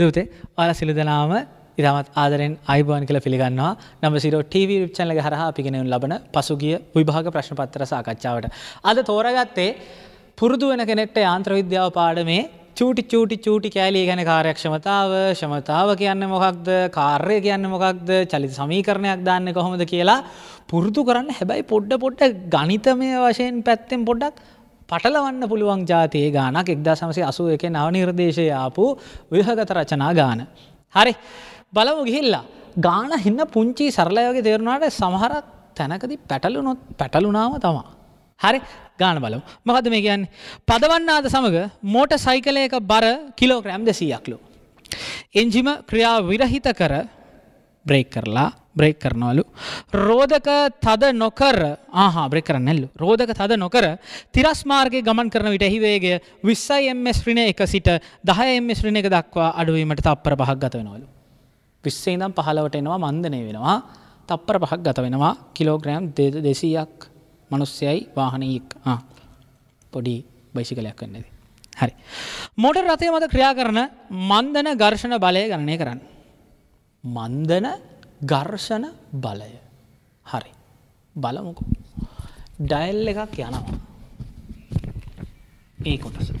දවතේ ඔයාල සිලි දෙනාම ඉතාමත් ආදරෙන් අයිබෝන් කළ පිළිගන්නවා නම සිරෝ ටව විප්චන්ල හරහා පිගෙනවුන් ලබන පසුගිය විභාග ප්‍රශ්නපත්තර සාකච්ඡාවට. අද තෝරගත්තේ පුරුදු වෙන කෙනෙක්ට යන්ත්‍රවිද්‍යාව පාඩමේ චූටි චූටි චූටි කෑලිය ගැන කාර්යක්ෂමතාව ශමතාව කියන්න මොකක්ද කාර්ය කියන්න මොකක්ද චලිත සමීකරණයක් දාන්න කොහොමද කියලා පුරුදු කරන්න හැබැයි පොඩ්ඩ පොට්ට ගනිතමය වශයෙන් පැත්තෙන් පොඩ්ඩක් පටලවන්න පුළුවන් ජාතියේ ගානක් එක්දා සමසේ අසුව එක නවනිර්දේශය ආපු විහගත රචනා ගාන. හරි බලව ගිහිල්ලා ගාන හින්න පුංචි සරලයෝගේ තේරුණාට සමහරක් තැනකදි පැටලුනොත් පැටලුනාව තමා. හරි ගාන බලමු මහද මේ ගැන් පදවන්නාද සමඟ මෝට සයිකලයක බර කිලෝග්‍රෑම් දෙසීයක්ලු. එන්ජිම ක්‍රියා විරහිත කර බ්‍රේක් කරලා බ්‍රේක් කරනවලු. රෝධක තද නොකර ආහා බ්‍රේක් කරන්න නැල්ලු. රෝධක තද නොකර තිරස් මාර්ගයේ ගමන් කරන විට එහි වේගය 20 ms ඍණ 1 සිට 10 ms ඍණ 1 දක්වා අඩු වීමට තත්පර 5ක් ගත වෙනවලු. 20 ඉඳන් 15ට එනවා මන්දනය වෙනවා. තත්පර 5ක් ගත වෙනවා කිලෝග්‍රෑම් 200ක් මිනිස්සයයි වාහනයක. ආ. පොඩි බයිසිකලයක් වෙන්නේ. හරි. මෝටර් රථය මත ක්‍රියා කරන මන්දන ඝර්ෂණ බලය ගණනය කරන්න. මන්දන ගර්ෂණ බලය හරි බලමුකු ඩයිල් එකක් යනවා ඒ කොටස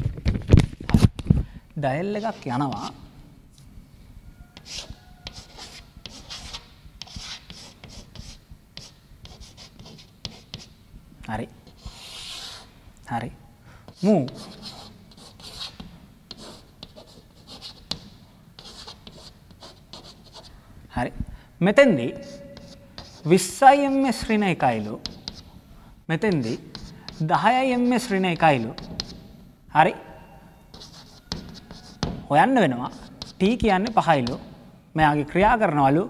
ඩයිල් එකක් යනවා හරි හරි මූ හරි මෙතෙන්දී විස්සයිම් ශ්‍රින එකයිලු මෙතෙන්දී දහයයිම් ශ්‍රින එකයිලු හරි හොයන්න වෙනවා ටී කියන්නේ පහයිලු මෙයාගේ ක්‍රියා කරනවලු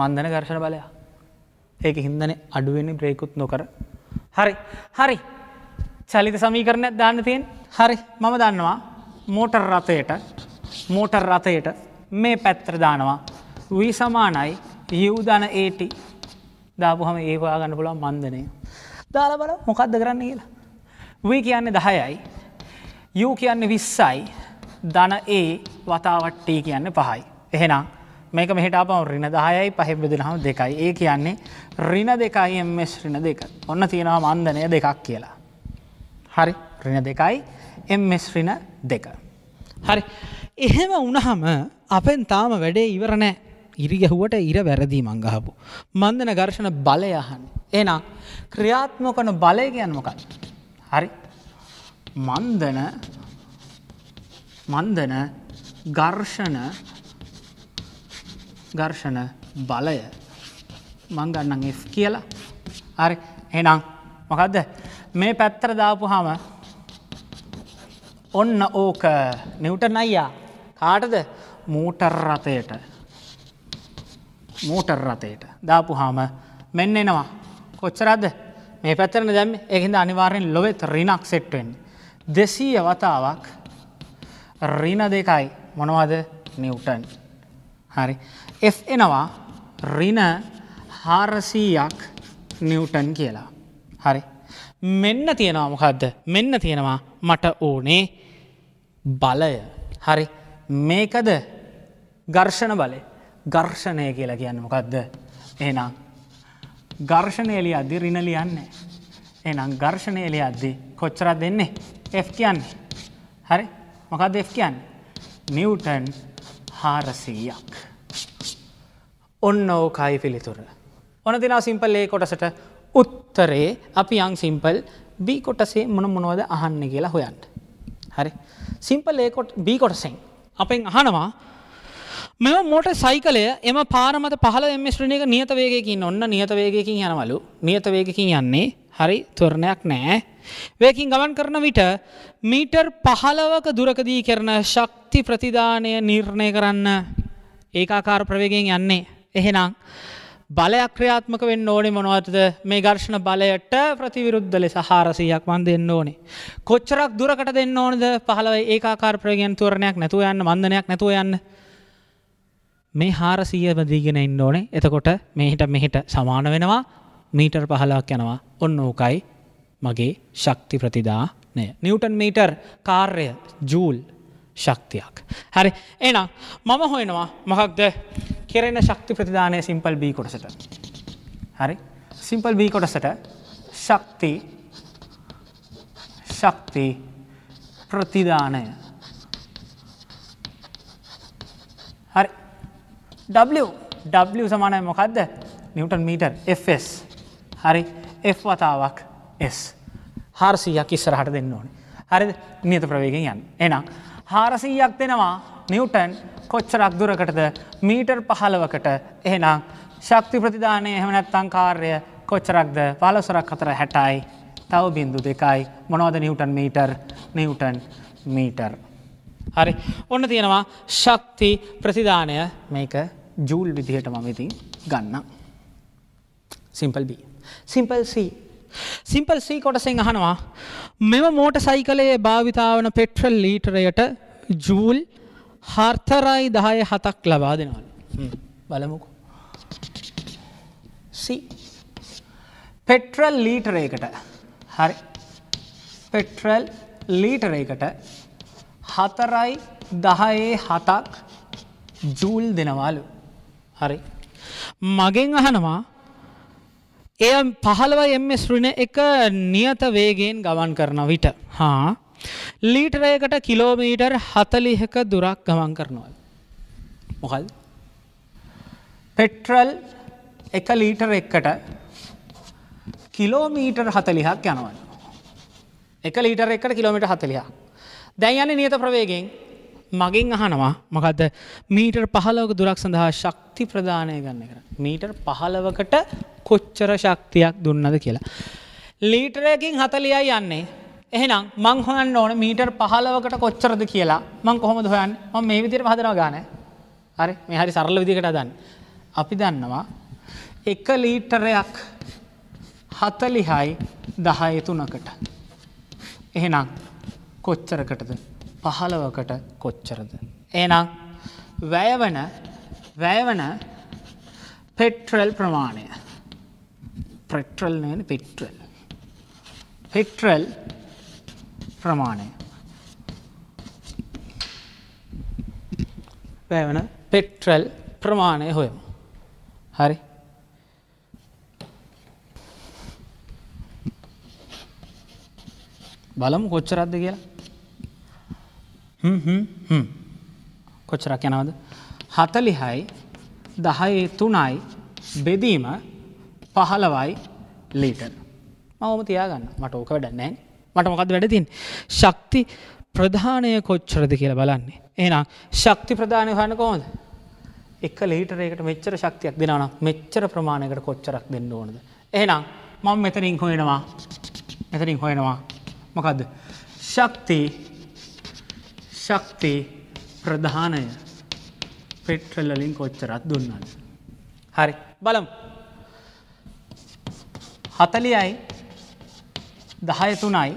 මන්දන ඝර්ෂණ බලය ඒක හින්දනේ අඩුවෙන්නේ බ්‍රේකුත් නොකර හරි හරි චලිත සමීකරණයක් දාන්න තියෙන හරි මම දන්නවා මෝටර් රථයට මෝටර් රථයට මේ පැත්තර දානවා. වී සමානයි යවදන ඒටි දාපුහම ඒවා ගන්න පුළන් මන්දනය. දාල බල මොකක්ද කරන්න කියලා. වී කියන්නේ දහයයි. යූ කියන්නේ විස්සයි දන ඒ වතාවට්ටී කියන්න පහයි. එහෙනම් මේක මෙහිටාපම රින දායයි පහෙබ්බදින හම දෙකයි ඒ කියන්නේ රින දෙකයි එම්ස් රින දෙක ඔන්න තියෙනවා මන්දනය දෙකක් කියලා. හරි රින දෙකයි එම්ස් රින දෙක. හරි එහෙම වුණහම අපෙන් තාම වැඩේ ඉවරණෑ ඉරිගැහුවට ඉර වැරදිී මංගහපු. මන්දන ගර්ශණ බලයහන්. එනම් ක්‍රියාත්මකන බලය ගැන්මකත්. හරි මන්දන මන්දන ගර්ෂණ ගර්ෂණ බලය මංගන්නන් F කියලා හරි එනම් මොකක්ද මේ පැත්තර දාපු හාම ඔන්න ඕක නිව්ටන් අයියා කාටද මූටර් රථයට මූටර් රථයට දාපුහාම මෙන්න එනවා කොච්චරද මේ පැත්තරන දැම් එකහිද අනිවාරයෙන් ලොවෙත් රිනක් සෙට්ටෙන් දෙසීය වතාවක් රින දෙකයි මොනවද නිවටන් හරි F එනවා රින හාරසීයක් නිවටන් කියලා හරි මෙන්න තියෙනවාමකක්ද මෙන්න තියෙනවා මට ඕනේ බලය හරි මේකද ගර්ෂණ බලය ගර්ෂණය කියලා කියන්න මොකක්ද එනම් ගර්ෂණයලි අදදි රිනලියන්නේ එනම් ගර්ෂණයලි අද්දි කොච්චරක් දෙන්නේ F කියන්නේ හරි මොකක්ද F කියන්න නිවටන් හාරසීයක් ඔන්න ඕකයි පිළිතුර. ඔන දිනා සිම්පල්ලේ කොටසට උත්. උත්තරේ අපි යං සිම්පල් B කොටසේ මොන මොනවද අහන්න කියලා හොයන්න. හරි සිම්පල් A B කොටසෙන් අපෙන් අහනවා මෙම මෝට සයිකලය එම පාරමත පහල මිශ්‍රණයක නියත වේගකින් ඔන්න නියත වේගකින් යනවලු නියත වේගකින් යන්නේ හරි තුරණයක් නෑ වේකින් ගමන් කරන විට මීටර් පහලවක දුරකදී කරන ශක්ති ප්‍රතිදානය නිර්ණය කරන්න ඒකාකාර ප්‍රවේගෙන් යන්නේ එහෙනම් බලයක් ක්‍රියාත්මක වෙන්න ඕනේ මොනවතද මේ ඝර්ෂණ බලයට ප්‍රතිවිරුද්ධ ලෙස 400ක් මන් දෙන්න ඕනේ. කොච්චරක් දුරකට දෙන්න ඕනද? 15 ඒකාකාර ප්‍රවේගයන් තොරණයක් නැතුව යන්න, වන්දනයක් නැතුව යන්න. මේ 400ම දීගෙන ඉන්න ඕනේ. එතකොට මෙහිට මෙහිට සමාන වෙනවා. මීටර් 15ක් යනවා. ඔන්න ඕකයි මගේ ශක්ති ප්‍රතිදානය. නිව්ටන් මීටර් කාර්ය ජූල් ශක්තියක්. හරි එනම් මම හොයනවා මොකක්ද කෙරෙන ශක්ති ප්‍රතිධානය සිම්පල් බී කොටසට. හරි සිම්පල් බී කොටසට ශක්ති ශක්ති ප්‍රතිධානය. හරි W W සමානය මොකක්ද නිවටන් මීටර් Fs හරි F වතාවක් S හාරසියක් ඉස්සරහට දෙන්න ඕනේ. හරිද නියත ප්‍රවේගෙන් යන්න. එනම් හාරසීයක් දෙනවා නිියවටන් කොච්චරක් දුරකටද මීටර් පහලවකට එහෙනම් ශක්ති ප්‍රතිධානය එහමනැත්තං කාර්ය කොච්චරක්ද පලසොරක් අතර හැටයි තව බින්දු දෙකයි මොනවද නිියවටන් මීටර් නිියවටන් මීටර්. හරි ඔන්න තියෙනවා ශක්ති ප්‍රතිධානය මේක ජූල් විදිහට මවිතින් ගන්න. Simple B. Simple C simple C කොටසෙන් අහනවා මෙම මෝට සයිකලයේ භාවිතාවන පෙට්‍රල් ලීටරයට ජූල් හර්තරයි දහය හතක් ලබා දෙනවල බලමුකු පෙට්‍රල් ලීටරයකට හරි පෙට්‍රල් ලීටරයකට හතරයි දහයේ හතක් ජූල් දෙනවාලු හරි මගෙන් අහනවා එය පහළවයි එම් රුණ එක නියත වේගෙන් ගමන් කරන විට හා ලීටරයකට කිලෝමීටර් හතලිහක දුරක් ගමන් කරනවා. මොකල් පෙට්‍රල් එක ලීටර් එක්කට කිලෝමීටර් හතලිහක් යනවන්න. එක ලීටර් එකට කිලෝමිට හතලිහා. දැන් යන්නේ නියත ප්‍රවේගෙන් මගෙන් අහනවා මොකද මීටර් පහලවක දුරක් සඳහා ශක්ති ප්‍රදානය ගන්න කර. මීටර් පහලවකට කොච්චර ශක්තියක් දුන්නද කියලා. ලීටරයකින් හතලියයි යන්නේ. එහෙනම් මං හොයන්න ඕන මීටර් පහලවකට කොච්චරද කියලා මං කොහොමද හොයන් ම මේ විදිර පහදරව ගාන හරි මේ හරි සරල විදිකට දන්න. අපි දන්නවා එක ලීටරයක් හතලිහයි දහයතුනකට. එහෙනම් කොච්චරකටද පහළවකට කොච්චරද. ඒනම් වැයවන වැයවන පෙට්‍රල් ප්‍රමාණය පෙට්‍රල් නන පෙට්‍රල් පෙට්‍රල් ප්‍රමාණය වැයවන පෙට්‍රල් ප්‍රමාණය හොයම හරි බලමු කොච්චරද්ද කියලා කොච්චරක් යනවද හතලිහයි දහයේ තුනයි බෙදීම පහලවයි ලීටර් මවම තියාගන්න මට ඕක වැඩ නෑ මට මොකද වැඩතින් ශක්ති ප්‍රධානය කොච්චරද කියලා බලන්නේ ඒනම් ශක්ති ප්‍රධානය හන්න කෝද එක ලීටරයකට මෙච්චර ශක්තියක් දෙනවන මෙච්චර ප්‍රමාණයකට කොච්චරක් දෙන්න ඕනද ඒනම් මං මෙතනින් හොයෙනවා මෙතරින් හොයෙනවා මොකක්ද ශක්තිී ශක්ති ප්‍රධානය පෙට්‍රල්ලින් කොච්චරත් දුන්නද. හරි බලම් හතලියයි දහයතුනයි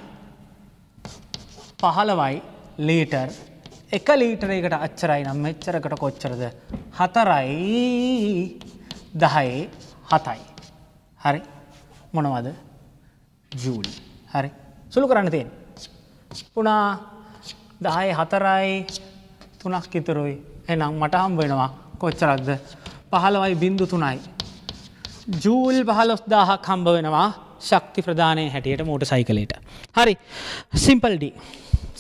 පහළවයි ලීටර් එක ලීටරයකට අච්චරයි නම් මෙච්චරකට කොච්චරද හතරයි දහයේ හතයි. හරි මොනවද ජූල් හරි සුළු කරන්න තියෙන් පුනා දායි හතරයි තුනක් ඉතුරුයි එනම් මට හම් වෙනවා කොච්චරක්ද පහළවයි බින්දු තුනයි. ජූල් පහලොස් දාහක් හම්බ වෙනවා ශක්ති ප්‍රධානය හැටියට මෝට සයිකලට. හරි සිම්පල්ඩ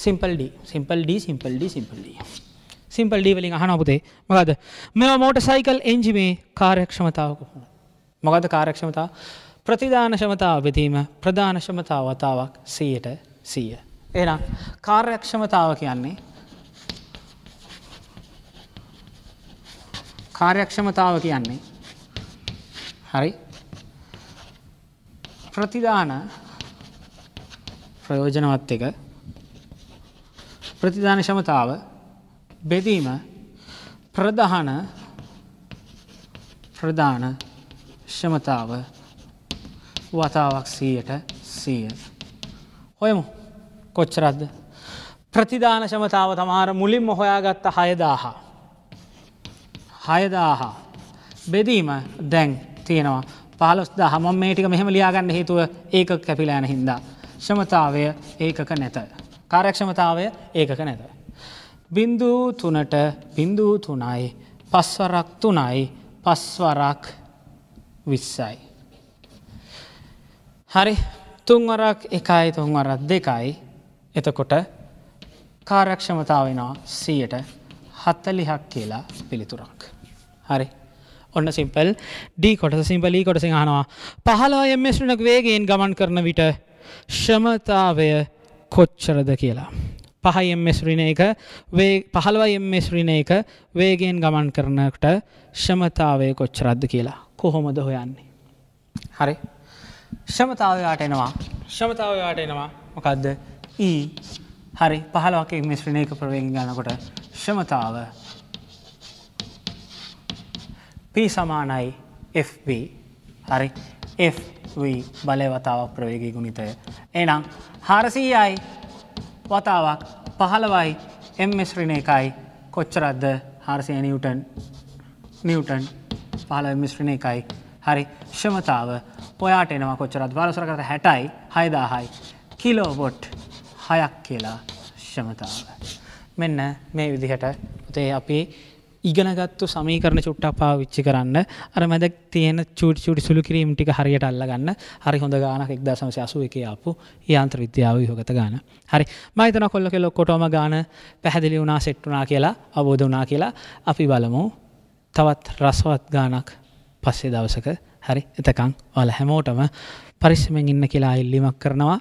සිම්පල්ඩ සිම්පල්ඩ සිම්පල්ඩ සිම්පල්ඩ. සිම්පල්ඩ වලින් අහන ඔපතේ මකද මෙම මෝට සයිකල් එන්ජිමේ කාරයක්ක්ෂමතාවක හුණ. මොකද කාරක්ෂමතා ප්‍රතිධානශමතාව වෙදීම ප්‍රධානශමතාව වතාවක් සීයට සීය. එහෙනම් කාර්යක්ෂමතාව කියන්නේ කාර්යක්ෂමතාව කියන්නේ හරි ප්‍රතිදාන ප්‍රයෝජනවත් එක ප්‍රතිදාන ක්ෂමතාව බෙදීම ප්‍රධාන ප්‍රධාන ක්ෂමතාව වතාවක් 100ට 100 හොයමු කොච්චරද්ද. ප්‍රතිධාන ශමතාව තමාර මුලින්ම හොයාගත්ත හයදාහා. හයදාහා. බෙදීම දැන් තියෙනවා පාලොස්ද හම මේටික මෙහම ලියාගන්න හේතුව ඒක කැපිලෑන හින්දා. ශමතාවය ඒකක නැත. කාරක්ෂමතාවය ඒකක නැත. බින්දූ තුනට බින්දූ තුනයි පස්වරක් තුනයි පස්වරක් විස්සයි. හරි තුන්වරක් එකයි තුන්වරත් දෙකයි එතකොට කාර්යක්ෂමතාව වෙනවා 140ක් කියලා පිළිතුරක්. හරි. ඔන්න සිම්පල් D කොටස සිම්පල් E කොටසෙන් අහනවා 15 ms තුනක වේගයෙන් ගමන් කරන විට ක්ෂමතාවය කොච්චරද කියලා. 5 ms ඍණ එක වේග 15 ms ඍණ එක වේගයෙන් ගමන් කරනකොට ක්ෂමතාවය කොච්චරද කියලා කොහොමද හොයන්නේ? හරි. ක්ෂමතාවය යට එනවා. ක්ෂමතාවය යට එනවා. මොකද්ද? 0.5 ඊ හරි පහලවක මිශ්‍රණයක ප්‍රවේග ගනකොට ශ්‍රමතාව P සමානයි FB හරි FV බලය වතාවක් ප්‍රවේගී ගුණිතය. එනම් හාරසීයයි වතාවක් පහළවයි එම් මිශ්‍රණ එකයි කොච්චරද්ද හාරසිය නිවටන් නිවටන් පහළ මිශ්‍රණ එකයි හරි ශ්‍රමතාව ඔයාට එනවා කොච්චරත් වලසරකට හැටයි හයදාහයි කිලෝබොට් හයක් කියලා ශ්‍රමතාව. මෙන්න මේ විදිහට තේ අපි ඉගෙනගත්තු සමීකරණ චුට්ටක් පාවිච්චි කරන්න අර මැද තියෙන චුටි චුටි සුළු කිරීම් ටික හරියට අල්ලගන්න හරි හොඳ ගානක් 1981 ආපු යාන්ත්‍ර විද්‍යාව විභාගත ගාන. හරි මම හිතනවා කොල්ල කෙල්ල ඔක්කොටම ගාන පැහැදිලි වුණා සෙට් වුණා කියලා අවබෝධ වුණා කියලා අපි බලමු. තවත් රසවත් ගානක් පස්සේ දවසක හරි එතකන් ඔයාලා හැමෝටම පරිස්සමෙන් ඉන්න කියලා ඉල්ලීමක් කරනවා.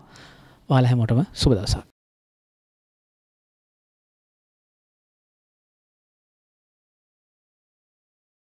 ඔයාලා හැමෝටම සුබ දවසක්